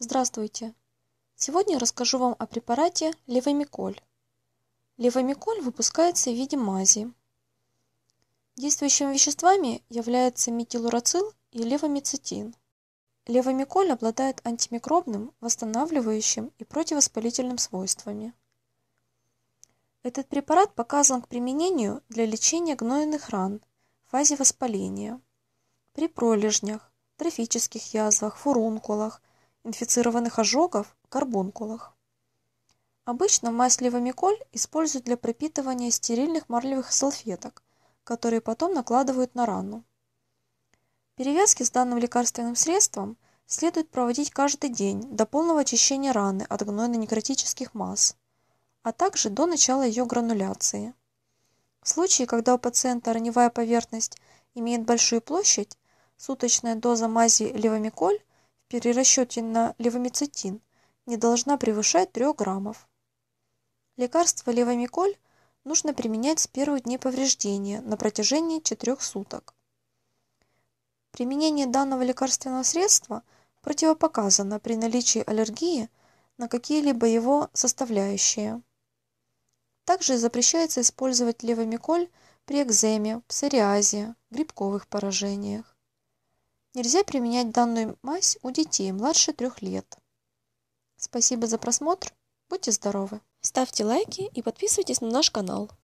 Здравствуйте! Сегодня я расскажу вам о препарате левомиколь. Левомиколь выпускается в виде мази. Действующими веществами являются метилурацил и левомицетин. Левомиколь обладает антимикробным, восстанавливающим и противовоспалительным свойствами. Этот препарат показан к применению для лечения гнойных ран в фазе воспаления, при пролежнях, трофических язвах, фурункулах – инфицированных ожогов, карбункулах. Обычно мазь левомиколь используют для пропитывания стерильных марлевых салфеток, которые потом накладывают на рану. Перевязки с данным лекарственным средством следует проводить каждый день до полного очищения раны от гнойно-некротических масс, а также до начала ее грануляции. В случае, когда у пациента раневая поверхность имеет большую площадь, суточная доза мази левомиколь при на левомицетин не должна превышать 3 граммов. Лекарство левомиколь нужно применять с первых дней повреждения на протяжении 4 суток. Применение данного лекарственного средства противопоказано при наличии аллергии на какие-либо его составляющие. Также запрещается использовать левомиколь при экземе, псориазе, грибковых поражениях. Нельзя применять данную мазь у детей младше трех лет. Спасибо за просмотр. Будьте здоровы. Ставьте лайки и подписывайтесь на наш канал.